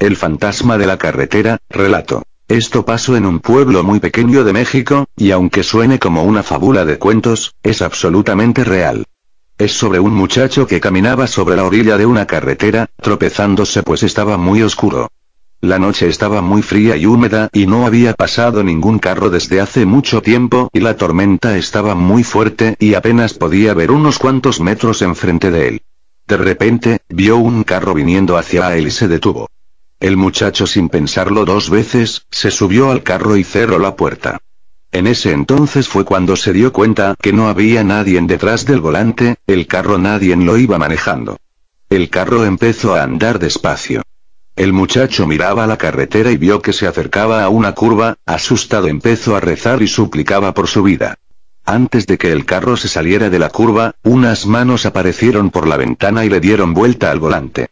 El fantasma de la carretera, relato. Esto pasó en un pueblo muy pequeño de México, y aunque suene como una fábula de cuentos, es absolutamente real. Es sobre un muchacho que caminaba sobre la orilla de una carretera, tropezándose pues estaba muy oscuro. La noche estaba muy fría y húmeda y no había pasado ningún carro desde hace mucho tiempo y la tormenta estaba muy fuerte y apenas podía ver unos cuantos metros enfrente de él. De repente, vio un carro viniendo hacia él y se detuvo. El muchacho sin pensarlo dos veces, se subió al carro y cerró la puerta. En ese entonces fue cuando se dio cuenta que no había nadie detrás del volante, el carro nadie lo iba manejando. El carro empezó a andar despacio. El muchacho miraba la carretera y vio que se acercaba a una curva, asustado empezó a rezar y suplicaba por su vida. Antes de que el carro se saliera de la curva, unas manos aparecieron por la ventana y le dieron vuelta al volante.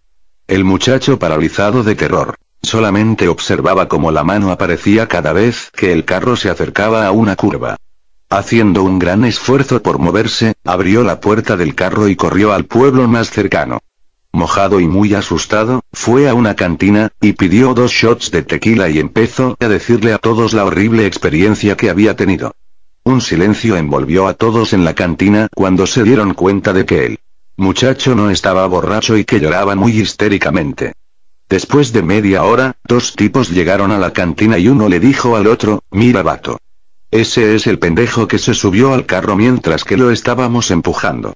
El muchacho paralizado de terror. Solamente observaba cómo la mano aparecía cada vez que el carro se acercaba a una curva. Haciendo un gran esfuerzo por moverse, abrió la puerta del carro y corrió al pueblo más cercano. Mojado y muy asustado, fue a una cantina, y pidió dos shots de tequila y empezó a decirle a todos la horrible experiencia que había tenido. Un silencio envolvió a todos en la cantina cuando se dieron cuenta de que él muchacho no estaba borracho y que lloraba muy histéricamente. Después de media hora, dos tipos llegaron a la cantina y uno le dijo al otro, mira vato. Ese es el pendejo que se subió al carro mientras que lo estábamos empujando.